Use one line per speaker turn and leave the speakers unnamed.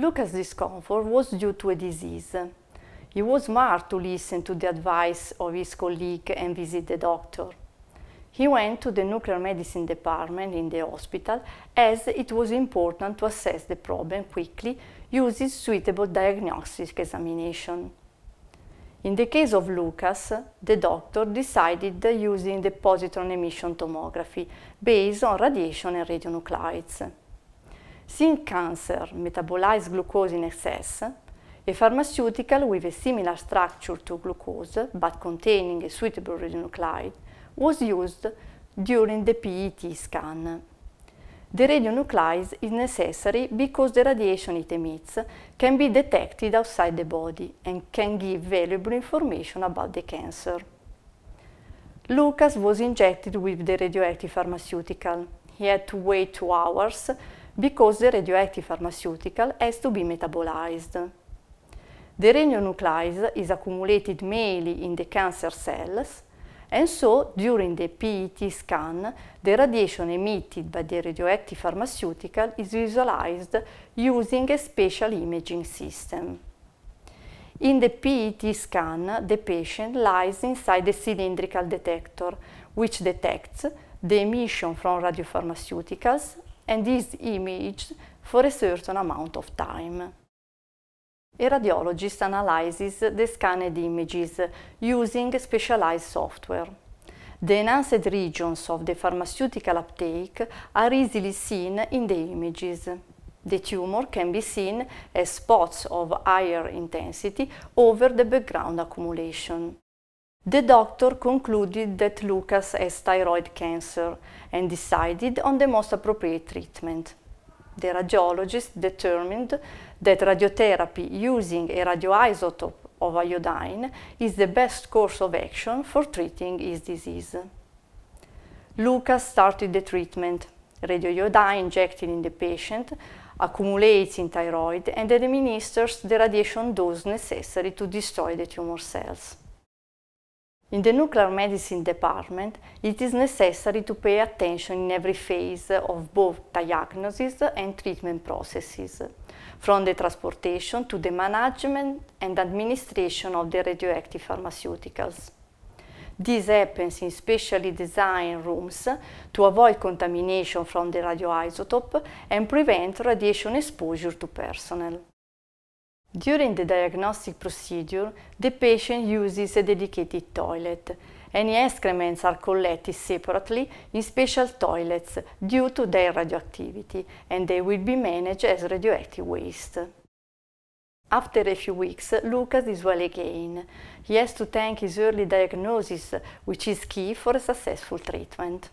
Lucas' discomfort was due to a disease. He was smart to listen to the advice of his colleague and visit the doctor. He went to the nuclear medicine department in the hospital as it was important to assess the problem quickly using suitable diagnostic examination. In the case of Lucas, the doctor decided using the positron emission tomography based on radiation and radionuclides. Since cancer metabolizes glucose in excess, a pharmaceutical with a similar structure to glucose, but containing a suitable radionuclide, was used during the PET scan. The radionuclide is necessary because the radiation it emits can be detected outside the body and can give valuable information about the cancer. Lucas was injected with the radioactive pharmaceutical. He had to wait two hours because the radioactive pharmaceutical has to be metabolized. The radionuclide is accumulated mainly in the cancer cells, and so during the PET scan, the radiation emitted by the radioactive pharmaceutical is visualized using a spatial imaging system. In the PET scan, the patient lies inside the cylindrical detector, which detects the emission from radiopharmaceuticals and these images for a certain amount of time. A radiologist analyzes the scanned images using specialized software. The enhanced regions of the pharmaceutical uptake are easily seen in the images. The tumor can be seen as spots of higher intensity over the background accumulation. The doctor concluded that Lucas has thyroid cancer and decided on the most appropriate treatment. The radiologist determined that radiotherapy using a radioisotope of iodine is the best course of action for treating his disease. Lucas started the treatment. Radioiodine injected in the patient accumulates in thyroid and administers the radiation dose necessary to destroy the tumor cells. In the nuclear medicine department, it is necessary to pay attention in every phase of both diagnosis and treatment processes, from the transportation to the management and administration of the radioactive pharmaceuticals. This happens in specially designed rooms to avoid contamination from the radioisotope and prevent radiation exposure to personnel. During the diagnostic procedure, the patient uses a dedicated toilet. Any excrements are collected separately in special toilets due to their radioactivity and they will be managed as radioactive waste. After a few weeks, Lucas is well again. He has to thank his early diagnosis, which is key for a successful treatment.